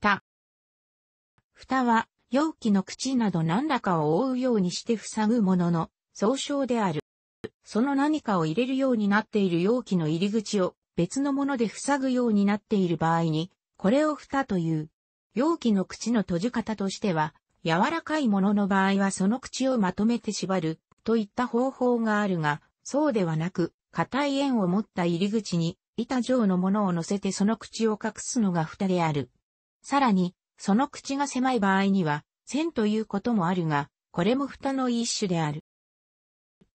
蓋。蓋は、容器の口など何らかを覆うようにして塞ぐものの、総称である。その何かを入れるようになっている容器の入り口を別のもので塞ぐようになっている場合に、これを蓋という。容器の口の閉じ方としては、柔らかいものの場合はその口をまとめて縛る、といった方法があるが、そうではなく、硬い円を持った入り口に、板状のものを乗せてその口を隠すのが蓋である。さらに、その口が狭い場合には、線ということもあるが、これも蓋の一種である。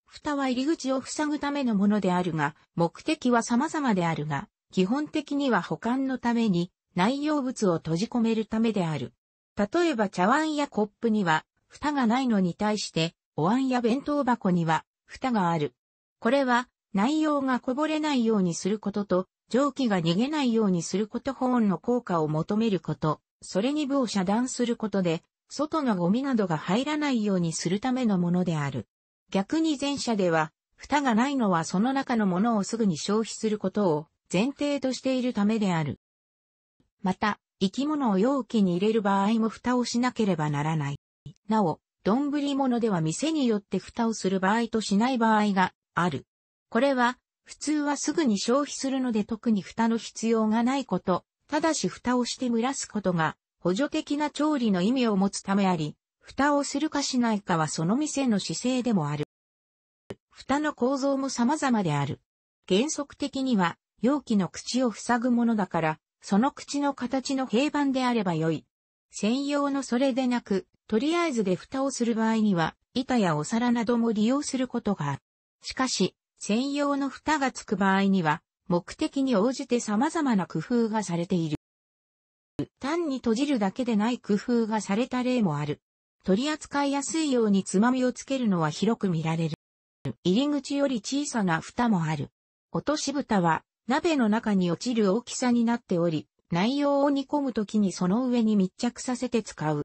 蓋は入り口を塞ぐためのものであるが、目的は様々であるが、基本的には保管のために内容物を閉じ込めるためである。例えば茶碗やコップには蓋がないのに対して、お椀や弁当箱には蓋がある。これは内容がこぼれないようにすることと蒸気が逃げないようにすること保温の効果を求めること、それに部を遮断することで、外のゴミなどが入らないようにするためのものである。逆に前者では、蓋がないのはその中のものをすぐに消費することを前提としているためである。また、生き物を容器に入れる場合も蓋をしなければならない。なお、丼物では店によって蓋をする場合としない場合がある。これは、普通はすぐに消費するので特に蓋の必要がないこと、ただし蓋をして蒸らすことが補助的な調理の意味を持つためあり、蓋をするかしないかはその店の姿勢でもある。蓋の構造も様々である。原則的には容器の口を塞ぐものだから、その口の形の平板であればよい。専用のそれでなく、とりあえずで蓋をする場合には、板やお皿なども利用することがある。しかし、専用の蓋がつく場合には、目的に応じて様々な工夫がされている。単に閉じるだけでない工夫がされた例もある。取り扱いやすいようにつまみをつけるのは広く見られる。入り口より小さな蓋もある。落とし蓋は鍋の中に落ちる大きさになっており、内容を煮込むときにその上に密着させて使う。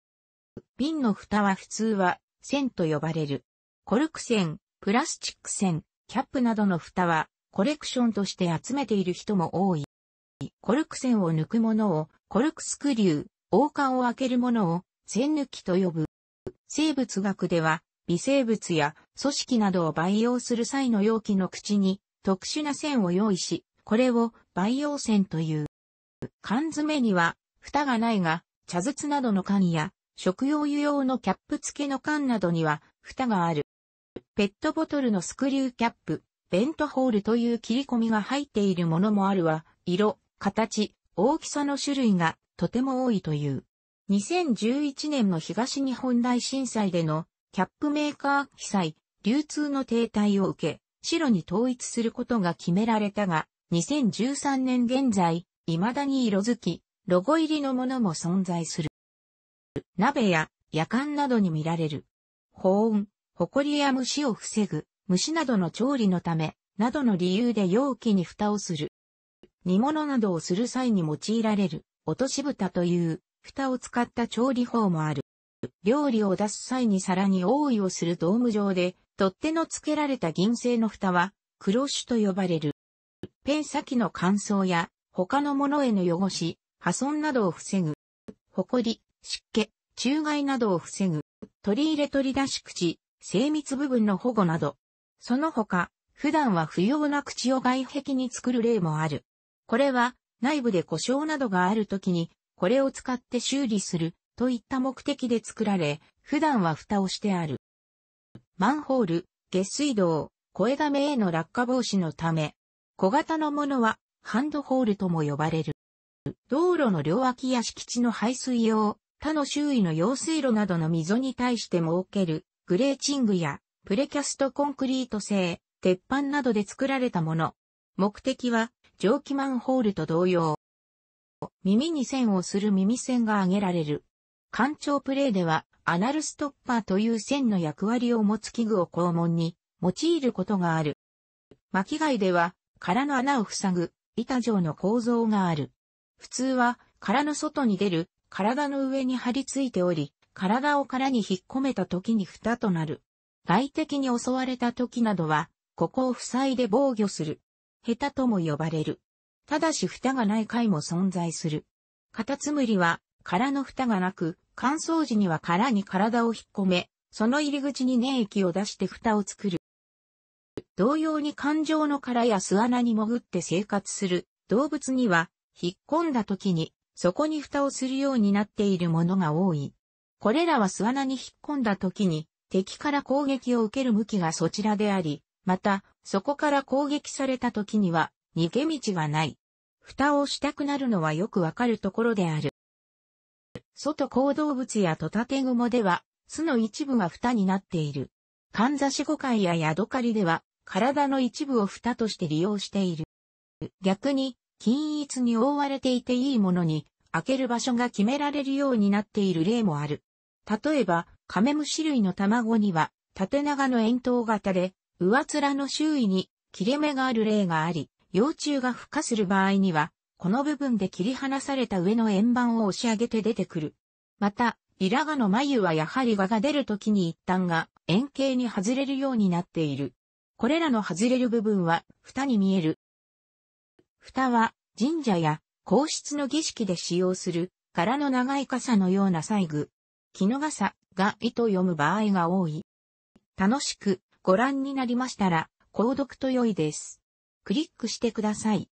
瓶の蓋は普通は線と呼ばれる。コルク線、プラスチック線、キャップなどの蓋はコレクションとして集めている人も多い。コルク栓を抜くものをコルクスクリュー、王冠を開けるものを栓抜きと呼ぶ。生物学では微生物や組織などを培養する際の容器の口に特殊な栓を用意し、これを培養栓という。缶詰には蓋がないが、茶筒などの缶や食用油用のキャップ付けの缶などには蓋がある。ペットボトルのスクリューキャップ、ベントホールという切り込みが入っているものもあるは、色、形、大きさの種類がとても多いという。2011年の東日本大震災でのキャップメーカー被災、流通の停滞を受け、白に統一することが決められたが、2013年現在、未だに色づき、ロゴ入りのものも存在する。鍋や夜間などに見られる。保温、埃や虫を防ぐ、虫などの調理のため、などの理由で容器に蓋をする。煮物などをする際に用いられる、落とし蓋という、蓋を使った調理法もある。料理を出す際に皿に覆いをするドーム状で、取っ手の付けられた銀製の蓋は、クロッシュと呼ばれる。ペン先の乾燥や、他のものへの汚し、破損などを防ぐ。埃、湿気、虫害などを防ぐ。取り入れ取り出し口、精密部分の保護など。その他、普段は不要な口を外壁に作る例もある。これは、内部で故障などがある時に、これを使って修理する、といった目的で作られ、普段は蓋をしてある。マンホール、下水道、声溜めへの落下防止のため、小型のものはハンドホールとも呼ばれる。道路の両脇や敷地の排水用、他の周囲の用水路などの溝に対して設けるグレーチングやプレキャストコンクリート製、鉄板などで作られたもの。目的は蒸気マンホールと同様。耳に栓をする耳栓が挙げられる。干潮プレイではアナルストッパーという線の役割を持つ器具を肛門に用いることがある。巻き貝では殻の穴を塞ぐ板状の構造がある。普通は殻の外に出る体の上に張り付いており、体を殻に引っ込めた時に蓋となる。外敵に襲われた時などは、ここを塞いで防御する。ヘタとも呼ばれる。ただし蓋がない貝も存在する。カタツムリは、殻の蓋がなく、乾燥時には殻に体を引っ込め、その入り口に粘液を出して蓋を作る。同様に感情の殻や巣穴に潜って生活する動物には、引っ込んだ時に、そこに蓋をするようになっているものが多い。これらは巣穴に引っ込んだ時に、敵から攻撃を受ける向きがそちらであり、また、そこから攻撃された時には、逃げ道はない。蓋をしたくなるのはよくわかるところである。外行動物やトタテグモでは、巣の一部が蓋になっている。カンザシゴカイやヤドカリでは、体の一部を蓋として利用している。逆に、均一に覆われていていいものに、開ける場所が決められるようになっている例もある。例えば、カメムシ類の卵には、縦長の円筒型で、上面の周囲に切れ目がある例があり、幼虫が孵化する場合には、この部分で切り離された上の円盤を押し上げて出てくる。また、イラガの眉はやはり蛾が出る時に一旦が円形に外れるようになっている。これらの外れる部分は蓋に見える。蓋は神社や皇室の儀式で使用する柄の長い傘のような細具。絹笠がいと読む場合が多い。楽しくご覧になりましたら、購読と良いです。クリックしてください。